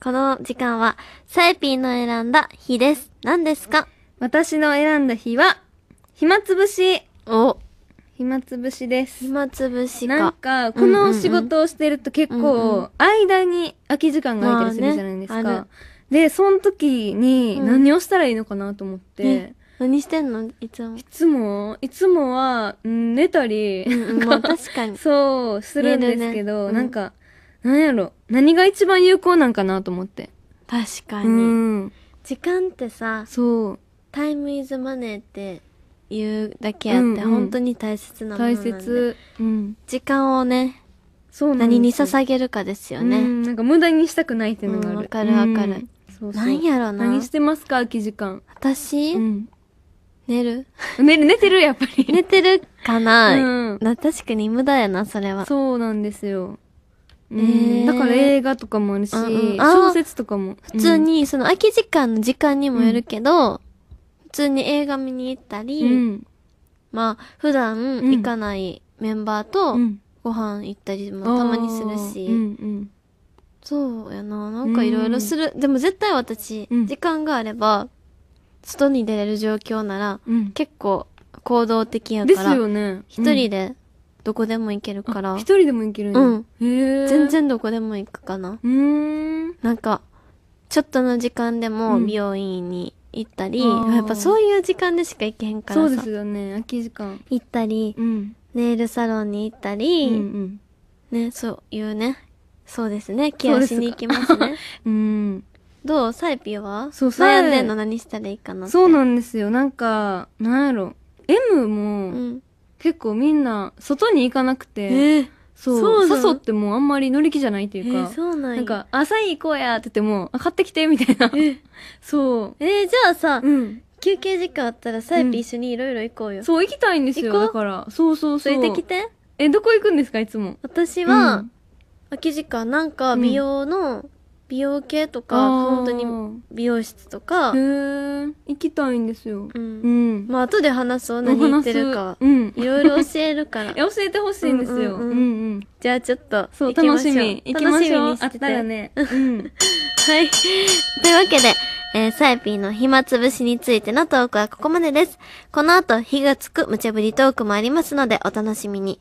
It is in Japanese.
この時間は、サイピーの選んだ日です。何ですか私の選んだ日は、暇つぶし。お。暇つぶしです。暇つぶしなんか、この仕事をしてると結構、間に空き時間が空いてするじゃないですか。ね、で、その時に何をしたらいいのかなと思って。うん、何してんのいつも。いつもいつもは、うん、寝たり、うん、まあ、確かに。そう、するんですけど、ねうん、なんか、何やろ何が一番有効なんかなと思って確かに、うん、時間ってさそうタイムイズマネーって言うだけあって、本当に大切なもの大なんで切うん時間をねそうなん何に捧げるかですようねんなんか無駄にしたくないっていうのがあるうんわかるわかるうんそうそうなんやろな何してますか空き時間私、うん寝る寝る、寝てるやっぱり 寝てるかな、うんな確かに無駄やなそれはそうなんですよだから映画とかもあるし、小説とかも。普通に、その空き時間の時間にもよるけど、普通に映画見に行ったり、まあ、普段行かないメンバーとご飯行ったりもたまにするし、そうやな、なんかいろいろする。でも絶対私、時間があれば、外に出れる状況なら、結構行動的やから、一人でどこでも行けるから。一人でも行けるんうん。全然どこでも行くかな。うん。なんか、ちょっとの時間でも美容院に行ったり、うん、やっぱそういう時間でしか行けへんからそうですよね、空き時間。行ったり、うん、ネイルサロンに行ったり、うんうん、ね、そういうね、そうですね、ケアしに行きますね。ううん。どうサイピーはそう、悩んでんの何したらいいかなそうなんですよ。なんか、なんやろ。M も、うん、結構みんな外に行かなくて、えー、そうそう誘ってもあんまり乗り気じゃないっていうか、えー、そうなんなんか「朝行こうや」って言っても「買ってきて」みたいな、えー、そうえー、じゃあさ、うん、休憩時間あったらさえぴ一緒にいろいろ行こうよ、うん、そう行きたいんですよだからそうそうそうてきてえどこ行くんですかいつも私は、うん、空き時間なんか美容の、美容系とか本当に美容室とかー行きたいんですよ、うん、うん、まあ後で話そう何言ってるか、うん、いろいろ教えるから 教えてほしいんですよ、うん、うん、じゃあちょっとそう楽しみ行きましょうあったよね、うん、はいというわけでえー、サイピーの暇つぶしについてのトークはここまでです。この後、火がつく無茶ぶりトークもありますので、お楽しみに。